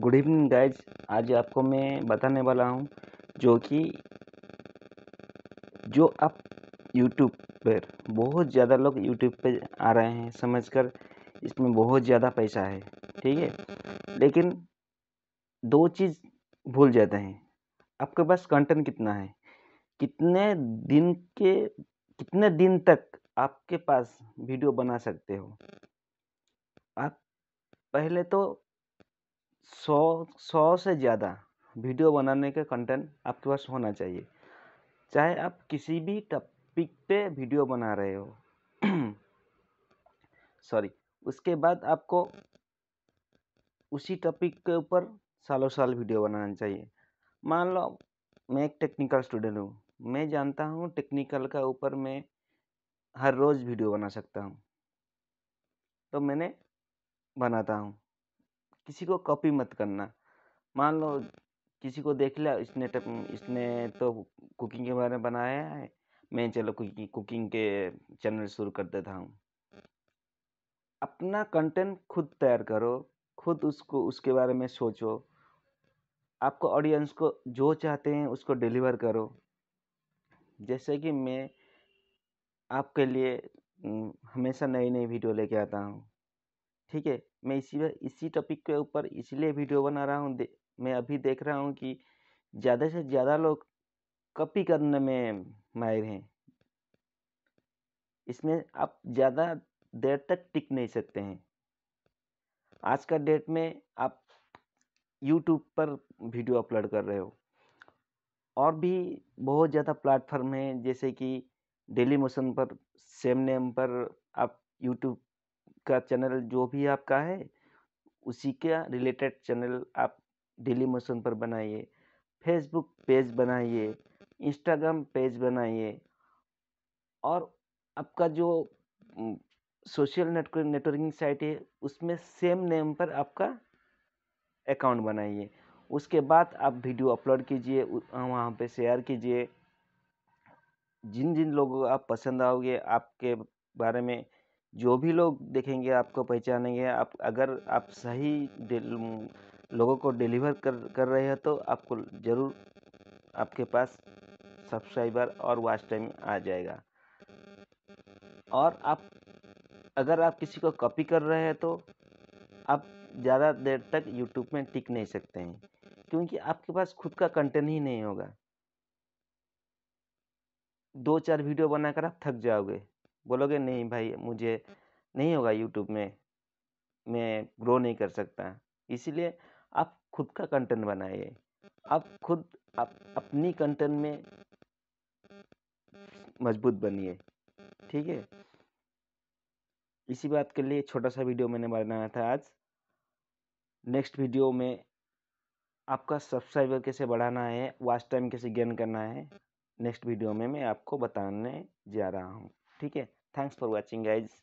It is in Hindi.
गुड इवनिंग गाइज आज आपको मैं बताने वाला हूँ जो कि जो आप यूट्यूब पर बहुत ज़्यादा लोग यूट्यूब पर आ रहे हैं समझकर इसमें बहुत ज़्यादा पैसा है ठीक है लेकिन दो चीज़ भूल जाते हैं आपके पास कंटेंट कितना है कितने दिन के कितने दिन तक आपके पास वीडियो बना सकते हो आप पहले तो सौ सौ से ज़्यादा वीडियो बनाने का कंटेंट आपके पास होना चाहिए चाहे आप किसी भी टॉपिक पे वीडियो बना रहे हो सॉरी उसके बाद आपको उसी टॉपिक के ऊपर सालों साल वीडियो बनाना चाहिए मान लो मैं एक टेक्निकल स्टूडेंट हूँ मैं जानता हूँ टेक्निकल का ऊपर मैं हर रोज़ वीडियो बना सकता हूँ तो मैंने बनाता हूँ किसी को कॉपी मत करना मान लो हम्म। किसी को देख लिया इसने टप इसने तो कुकिंग के बारे में बनाया है मैं चलो कुकिंग कुकिंग के चैनल शुरू कर देता हूँ अपना कंटेंट खुद तैयार करो खुद उसको उसके बारे में सोचो आपको ऑडियंस को जो चाहते हैं उसको डिलीवर करो जैसे कि मैं आपके लिए हम्म, हमेशा नई नई वीडियो लेके आता हूँ ठीक है मैं इसी इसी टॉपिक के ऊपर इसलिए वीडियो बना रहा हूँ मैं अभी देख रहा हूँ कि ज़्यादा से ज़्यादा लोग कॉपी करने में माहिर हैं इसमें आप ज़्यादा देर तक टिक नहीं सकते हैं आज का डेट में आप यूट्यूब पर वीडियो अपलोड कर रहे हो और भी बहुत ज़्यादा प्लेटफॉर्म हैं जैसे कि डेली मोशन पर सेम नेम पर आप यूट्यूब का चैनल जो भी आपका है उसी का रिलेटेड चैनल आप डेली मोशन पर बनाइए फेसबुक पेज बनाइए इंस्टाग्राम पेज बनाइए और आपका जो सोशल नेटवर्क नेटवर्किंग साइट है उसमें सेम नेम पर आपका अकाउंट बनाइए उसके बाद आप वीडियो अपलोड कीजिए वहाँ पे शेयर कीजिए जिन जिन लोगों को आप पसंद आओगे आपके बारे में जो भी लोग देखेंगे आपको पहचानेंगे आप अगर आप सही लोगों को डिलीवर कर कर रहे हो तो आपको ज़रूर आपके पास सब्सक्राइबर और वॉच टाइम आ जाएगा और आप अगर आप किसी को कॉपी कर रहे हैं तो आप ज़्यादा देर तक यूट्यूब में टिक नहीं सकते हैं क्योंकि आपके पास खुद का कंटेंट ही नहीं होगा दो चार वीडियो बनाकर आप थक जाओगे बोलोगे नहीं भाई मुझे नहीं होगा यूट्यूब में मैं ग्रो नहीं कर सकता इसीलिए आप खुद का कंटेंट बनाइए आप खुद आप अपनी कंटेंट में मजबूत बनिए ठीक है इसी बात के लिए छोटा सा वीडियो मैंने बनाया था आज नेक्स्ट वीडियो में आपका सब्सक्राइबर कैसे बढ़ाना है वॉच टाइम कैसे गेन करना है नेक्स्ट वीडियो में मैं आपको बताने जा रहा हूँ ठीक है थैंक्स फॉर वॉचिंग गाइज